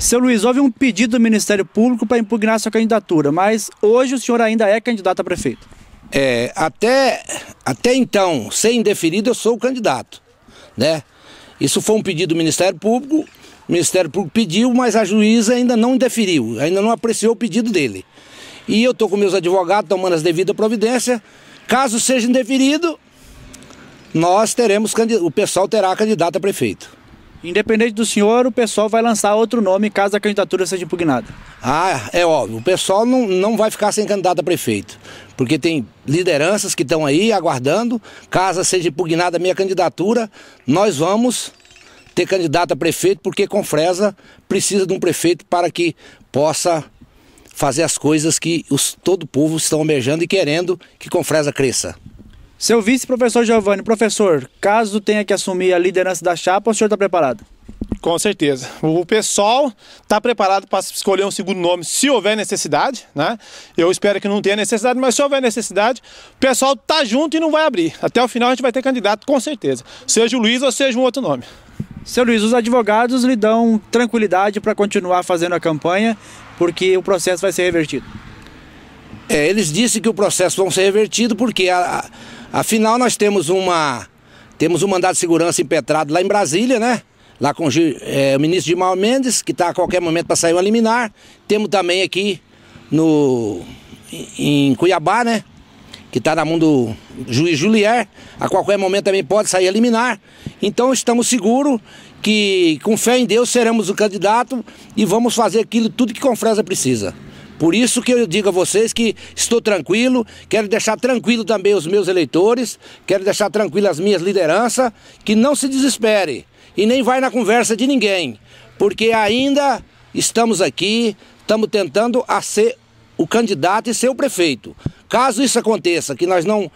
Seu Luiz, houve um pedido do Ministério Público para impugnar sua candidatura, mas hoje o senhor ainda é candidato a prefeito. É, até, até então, sem indeferido, eu sou o candidato, né? Isso foi um pedido do Ministério Público, o Ministério Público pediu, mas a juíza ainda não indeferiu, ainda não apreciou o pedido dele. E eu estou com meus advogados tomando as devidas providências. Caso seja indeferido, nós teremos, o pessoal terá candidato a prefeito. Independente do senhor, o pessoal vai lançar outro nome caso a candidatura seja impugnada. Ah, é óbvio. O pessoal não, não vai ficar sem candidato a prefeito, porque tem lideranças que estão aí aguardando. Caso seja impugnada a minha candidatura, nós vamos ter candidato a prefeito, porque Confresa precisa de um prefeito para que possa fazer as coisas que os, todo o povo está almejando e querendo que Confresa cresça. Seu vice-professor Giovanni, professor, caso tenha que assumir a liderança da chapa, o senhor está preparado? Com certeza. O pessoal está preparado para escolher um segundo nome se houver necessidade, né? Eu espero que não tenha necessidade, mas se houver necessidade, o pessoal está junto e não vai abrir. Até o final a gente vai ter candidato, com certeza. Seja o Luiz ou seja um outro nome. Seu Luiz, os advogados lhe dão tranquilidade para continuar fazendo a campanha, porque o processo vai ser revertido. É, eles disseram que o processo vai ser revertido porque a Afinal, nós temos uma temos um mandado de segurança impetrado lá em Brasília, né? Lá com é, o ministro Gilmar Mendes, que está a qualquer momento para sair um liminar. Temos também aqui no, em Cuiabá, né? Que está na mão do juiz Julier. A qualquer momento também pode sair a liminar. Então estamos seguros que, com fé em Deus, seremos o candidato e vamos fazer aquilo tudo que Confresa precisa. Por isso que eu digo a vocês que estou tranquilo, quero deixar tranquilo também os meus eleitores, quero deixar tranquilo as minhas lideranças, que não se desespere e nem vai na conversa de ninguém, porque ainda estamos aqui, estamos tentando a ser o candidato e ser o prefeito. Caso isso aconteça, que nós não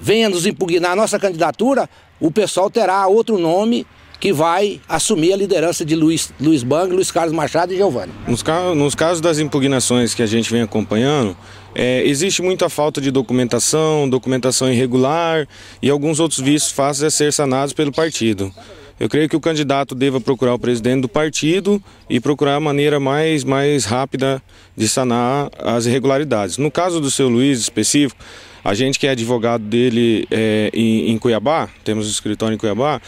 venha nos impugnar a nossa candidatura, o pessoal terá outro nome que vai assumir a liderança de Luiz, Luiz Bang, Luiz Carlos Machado e Giovanni. Nos, nos casos das impugnações que a gente vem acompanhando, é, existe muita falta de documentação, documentação irregular e alguns outros vícios fáceis a ser sanados pelo partido. Eu creio que o candidato deva procurar o presidente do partido e procurar a maneira mais, mais rápida de sanar as irregularidades. No caso do seu Luiz específico, a gente que é advogado dele é, em, em Cuiabá, temos um escritório em Cuiabá,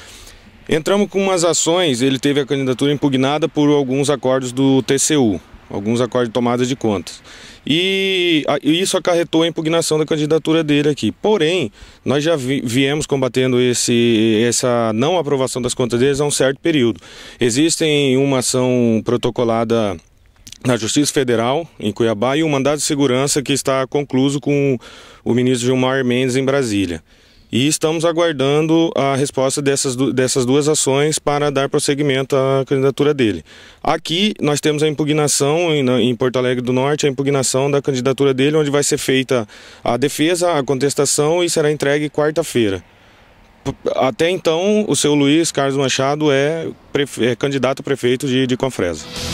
Entramos com umas ações, ele teve a candidatura impugnada por alguns acordos do TCU, alguns acordos de tomada de contas. E isso acarretou a impugnação da candidatura dele aqui. Porém, nós já viemos combatendo esse, essa não aprovação das contas deles há um certo período. Existem uma ação protocolada na Justiça Federal, em Cuiabá, e um mandado de segurança que está concluído com o ministro Gilmar Mendes em Brasília. E estamos aguardando a resposta dessas, dessas duas ações para dar prosseguimento à candidatura dele. Aqui nós temos a impugnação em Porto Alegre do Norte, a impugnação da candidatura dele, onde vai ser feita a defesa, a contestação e será entregue quarta-feira. Até então, o seu Luiz Carlos Machado é, é candidato a prefeito de, de Confresa.